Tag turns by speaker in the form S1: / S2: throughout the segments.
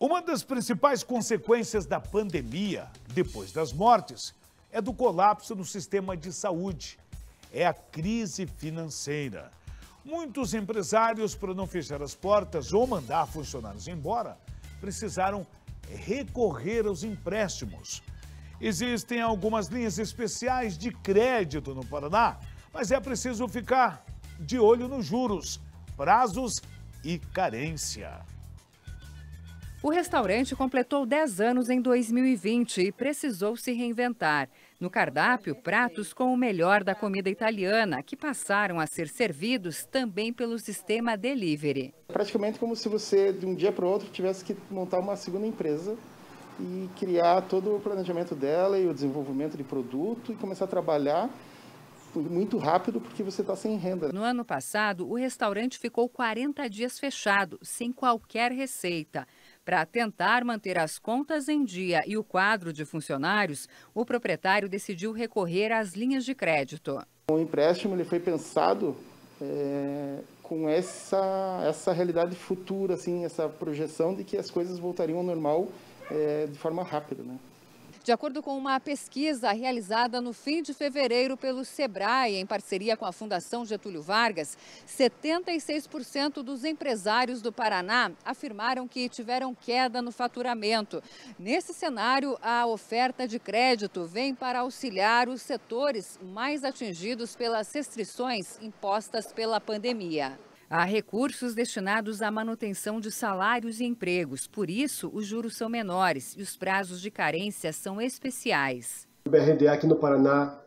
S1: Uma das principais consequências da pandemia, depois das mortes, é do colapso no sistema de saúde. É a crise financeira. Muitos empresários, para não fechar as portas ou mandar funcionários embora, precisaram recorrer aos empréstimos. Existem algumas linhas especiais de crédito no Paraná, mas é preciso ficar de olho nos juros, prazos e carência.
S2: O restaurante completou 10 anos em 2020 e precisou se reinventar. No cardápio, pratos com o melhor da comida italiana, que passaram a ser servidos também pelo sistema delivery.
S3: Praticamente como se você, de um dia para o outro, tivesse que montar uma segunda empresa e criar todo o planejamento dela e o desenvolvimento de produto e começar a trabalhar muito rápido porque você está sem
S2: renda. No ano passado, o restaurante ficou 40 dias fechado, sem qualquer receita. Para tentar manter as contas em dia e o quadro de funcionários, o proprietário decidiu recorrer às linhas de crédito.
S3: O empréstimo ele foi pensado é, com essa, essa realidade futura, assim, essa projeção de que as coisas voltariam ao normal é, de forma rápida. Né?
S2: De acordo com uma pesquisa realizada no fim de fevereiro pelo SEBRAE, em parceria com a Fundação Getúlio Vargas, 76% dos empresários do Paraná afirmaram que tiveram queda no faturamento. Nesse cenário, a oferta de crédito vem para auxiliar os setores mais atingidos pelas restrições impostas pela pandemia. Há recursos destinados à manutenção de salários e empregos, por isso os juros são menores e os prazos de carência são especiais.
S1: O BRDA aqui no Paraná,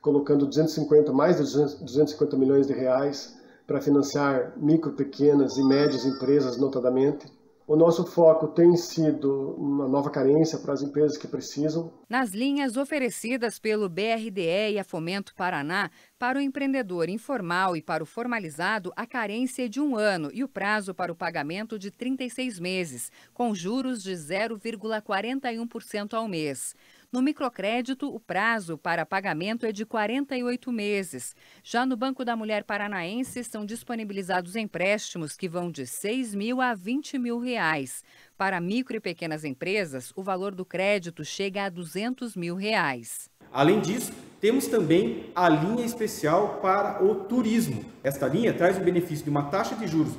S1: colocando 250, mais de 250 milhões de reais para financiar micro, pequenas e médias empresas, notadamente. O nosso foco tem sido uma nova carência para as empresas que precisam.
S2: Nas linhas oferecidas pelo BRDE e a Fomento Paraná, para o empreendedor informal e para o formalizado, a carência é de um ano e o prazo para o pagamento de 36 meses, com juros de 0,41% ao mês. No microcrédito, o prazo para pagamento é de 48 meses. Já no Banco da Mulher Paranaense, são disponibilizados empréstimos que vão de 6 mil a 20 mil reais. Para micro e pequenas empresas, o valor do crédito chega a 200 mil reais. Além disso,
S1: temos também a linha especial para o turismo. Esta linha traz o benefício de uma taxa de juros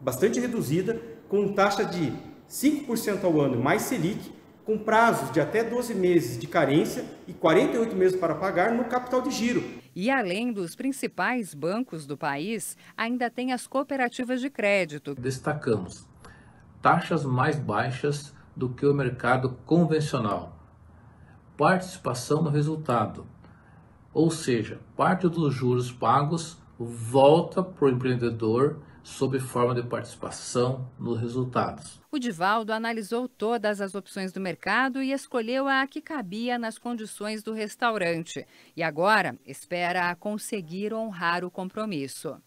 S1: bastante reduzida, com taxa de 5% ao ano mais Selic com prazos de até 12 meses de carência e 48 meses para pagar no capital de giro.
S2: E além dos principais bancos do país, ainda tem as cooperativas de crédito.
S1: Destacamos taxas mais baixas do que o mercado convencional, participação no resultado, ou seja, parte dos juros pagos volta para o empreendedor sob forma de participação nos resultados.
S2: O Divaldo analisou todas as opções do mercado e escolheu a que cabia nas condições do restaurante. E agora espera conseguir honrar o compromisso.